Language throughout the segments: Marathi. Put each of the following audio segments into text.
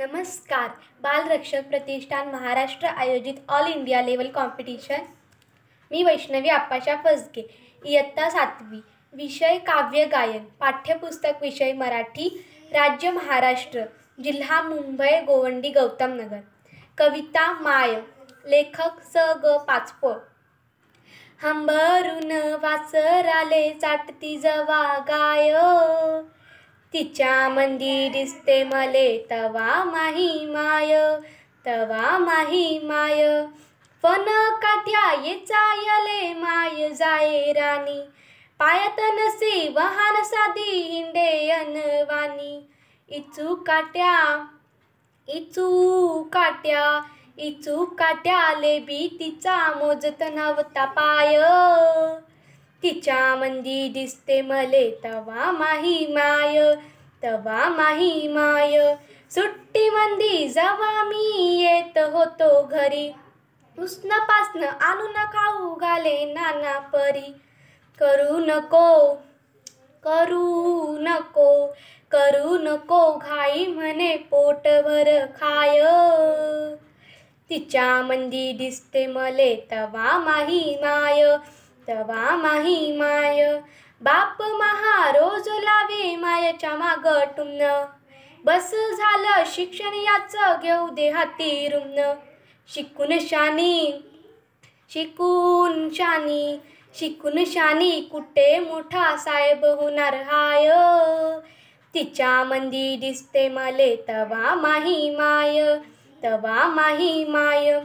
नमस्कार बालरक्षक प्रतिष्ठान महाराष्ट्र आयोजित ऑल इंडिया लेवल कॉम्पिटिशन मी वैष्णवी आप्पाशा फसगे इयत्ता सातवी विषय काव्य गायन पाठ्यपुस्तक विषय मराठी राज्य महाराष्ट्र जिल्हा मुंबई गोवंडी गौतम नगर कविता माय लेखक स ग पाचपोळ हंबरून वासराले चाटती जवा गाय तिच्या मंदी दिसते मले तवा माही माय तवा माही माय पण कात्या येचायले माय जाये राणी पायात नसे वहान साधी हिंडेयन वानी। इचू काट्या इचू काट्या इचू काट्याले बी तिचा मोजत नव्हता पाय तिच्या मंदी दिसते मले तवा माही माय तवा माही माय सुट्टी मंदी जवा मी येत होतो घरी पासन आणू नका उगाले नाना परी करू नको करू नको करू नको घाई म्हणे भर खाय तिच्या मंदी दिसते मले तवा माही माय तवा माही माय बाप महा रोज लावे मायाच्या माग टुमन बस झालं शिक्षण याच घेऊ दे हाती रुमन शिकून शानी शिकून शानी शिकून शानी कुठे मोठा साहेब होणार हाय तिच्या मंदी दिसते मले तवा माही माय तवा माही माय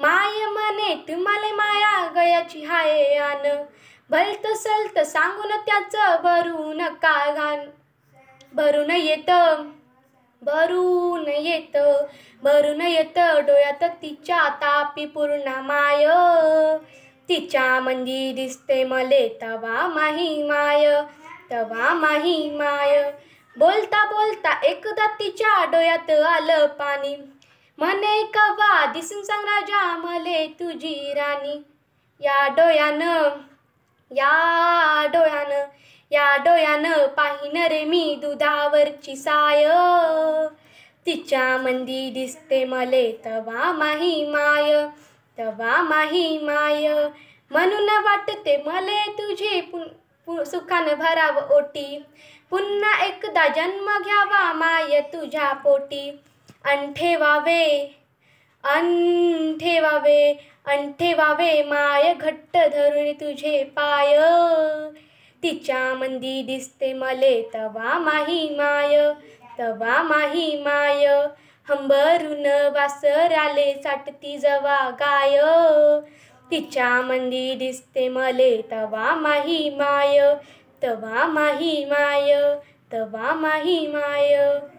माय म्हणे तुम्हाला माया गयाची हाय आन भलत सलत सांगून त्याचं भरून का गान भरून येत भरून येत भरून येत डोळ्यात तिच्या तापी पूर्ण माय तिच्या मंदी दिसते मले तवा माही माय तवा माही माय बोलता बोलता एकदा तिच्या डोळ्यात आलं पाणी मने कवा दिसून सांग राजा मले तुझी राणी या डोळ्यानं या डोळ्यानं या डोळ्यानं पाहिन रे मी दुधावरची साय तिच्या मंदी दिसते मले तवा माही माय तवा माही माय म्हणून वाटते मले तुझे सुखान भराव ओटी पुन्हा एकदा जन्म घ्यावा माय तुझ्या पोटी अंठेवावे वावे, अन वावे, अंठे वावे माय घट्ट धरून तुझे पाय तिच्या मंदी दिसते मले तवा माही माय तवा माही माय हंबरून वासराले चाटती जवा गाय तिच्या मंदी दिसते मले तवा माही माय तवा माही माय तवा माही माय